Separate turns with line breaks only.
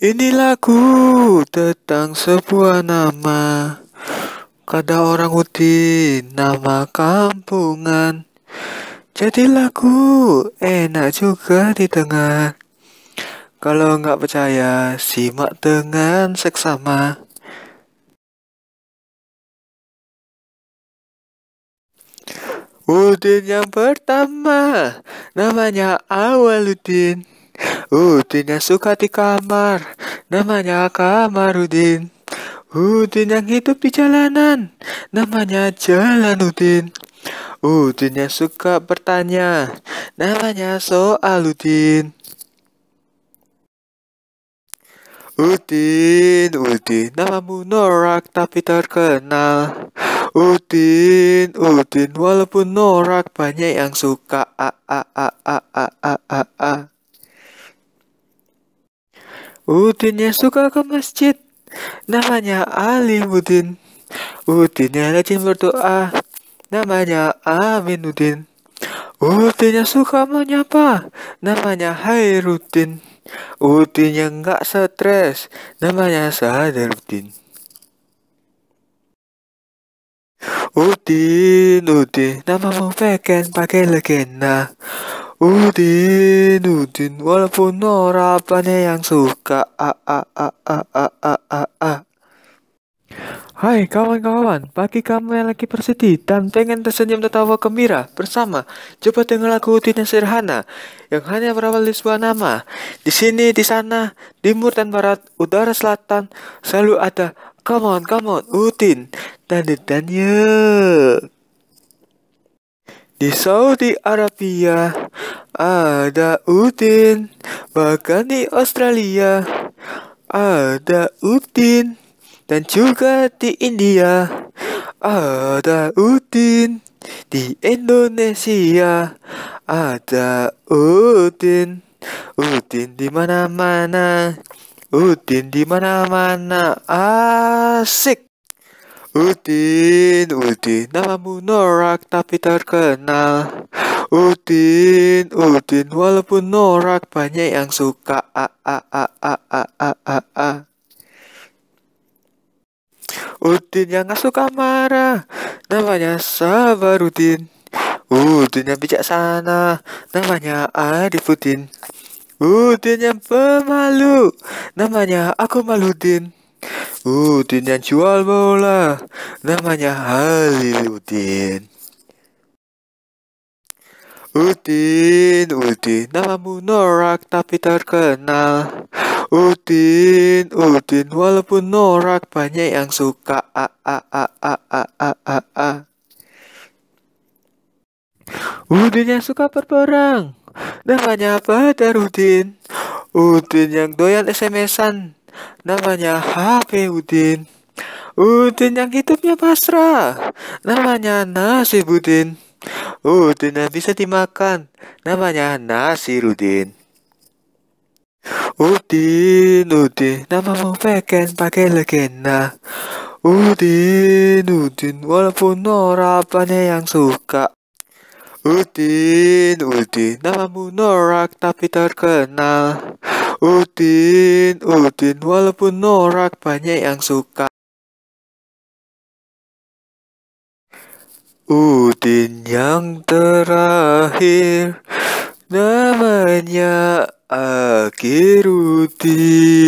Ini lagu tentang sebuah nama Kada orang uti nama kampungan Jadi lagu enak juga di didengar Kalau nggak percaya simak dengan seksama Udin yang pertama namanya Awaludin Udin yang suka di kamar, namanya kamar Udin Udin yang hidup di jalanan, namanya jalan Udin Udin yang suka bertanya, namanya Soaludin. Udin, Udin, namamu norak tapi terkenal. Udin, Udin, walaupun norak banyak yang suka. A a a a a a a a. Udin yang suka ke masjid Namanya Ali Udin yang rajin berdoa Namanya Amin Udin yang suka menyapa Namanya Hairudin Udin yang gak stres Namanya Sadarudin Udin, Udin, namamu pengen pakai legenda Udin, Udin, walaupun Nora apanya yang suka. A a a a a a a a. Hai kawan-kawan, bagi kamu yang lagi bersedih dan pengen tersenyum tertawa gembira bersama, coba dengar lagu Udin yang sederhana yang hanya berawal di sebuah nama. Di sini, di sana, timur dan barat, utara selatan, selalu ada Come on, come on, Udin dan Daniel. Di Saudi Arabia, ada Udin, bahkan di Australia ada Udin dan juga di India ada Udin di Indonesia ada Udin Udin di mana-mana Udin di mana-mana asik Udin, Udin, namamu norak tapi terkenal Udin, Udin, walaupun norak banyak yang suka a a a a a a a a. Udin yang gak suka marah, namanya sabar Udin. Udin yang bijaksana, namanya Arifudin. Udin yang pemalu, namanya aku Maludin. Udin yang jual bola, namanya Haliludin. Udin, Udin, namamu norak tapi terkenal. Udin, Udin, walaupun norak banyak yang suka. A a a a a a a a. Udin yang suka berperang. Namanya Badar Udin. Udin yang doyan SMS-an. Namanya HP Udin. Udin yang hidupnya pasrah. Namanya Nasib Udin. Udin oh, tidak bisa dimakan. Namanya nasi, Rudin. Udin, Udin, nama mau pegang pakai legenda. Udin, Udin, walaupun Nora banyak yang suka. Udin, Udin, namamu norak tapi terkenal. Udin, Udin, walaupun norak banyak yang suka. Udin yang terakhir namanya Akhirudin.